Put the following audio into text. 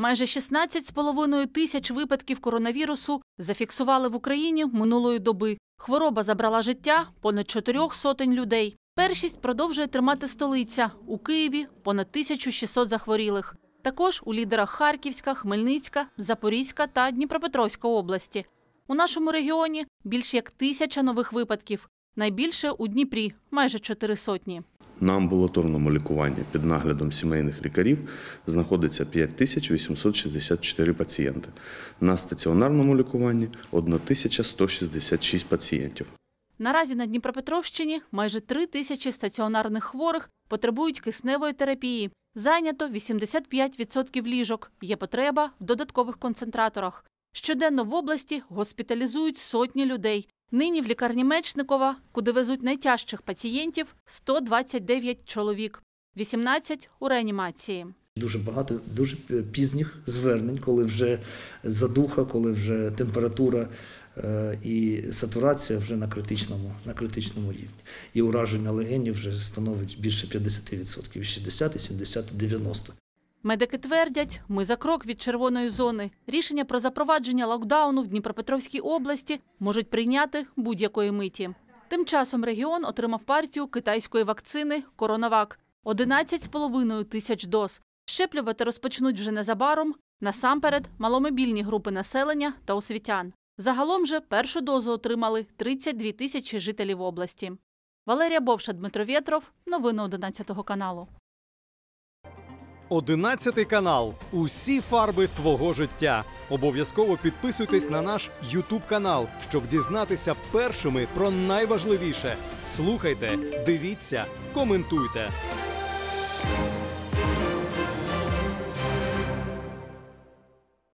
Майже 16,5 тисяч випадків коронавірусу зафіксували в Україні минулої доби. Хвороба забрала життя понад чотирьох сотень людей. Першість продовжує тримати столиця у Києві понад 1600 захворілих. Також у лідерах Харківська, Хмельницька, Запорізька та Дніпропетровська області. У нашому регіоні більш як тисяча нових випадків. Найбільше у Дніпрі майже чотири сотні на амбулаторному лікуванні під наглядом сімейних лікарів знаходиться 5864 пацієнти. На стаціонарному лікуванні 1166 пацієнтів. Наразі на Дніпропетровщині майже три тисячі стаціонарних хворих потребують кисневої терапії. Зайнято 85% ліжок. Є потреба в додаткових концентраторах. Щоденно в області госпіталізують сотні людей. Нині в лікарні Мечникова, куди везуть найтяжчих пацієнтів, 129 чоловік, 18 – у реанімації. Дуже багато, дуже пізніх звернень, коли вже задуха, коли вже температура е, і сатурація вже на критичному на критичному рівні. І ураження легенів вже становить більше 50%, 60, 70, 90%. Медики твердять, ми за крок від червоної зони. Рішення про запровадження локдауну в Дніпропетровській області можуть прийняти будь-якої миті. Тим часом регіон отримав партію китайської вакцини Коронавак 11,5 тисяч доз. Щеплювати розпочнуть вже незабаром. Насамперед, маломобільні групи населення та освітян. Загалом же першу дозу отримали 32 тисячі жителів області. Валерія Бовша, Дмитро Вєтров, новини 11 каналу. 11 канал. Усі фарби твого життя. Обов'язково підписуйтесь на наш Ютуб канал, щоб дізнатися першими про найважливіше. Слухайте, дивіться, коментуйте.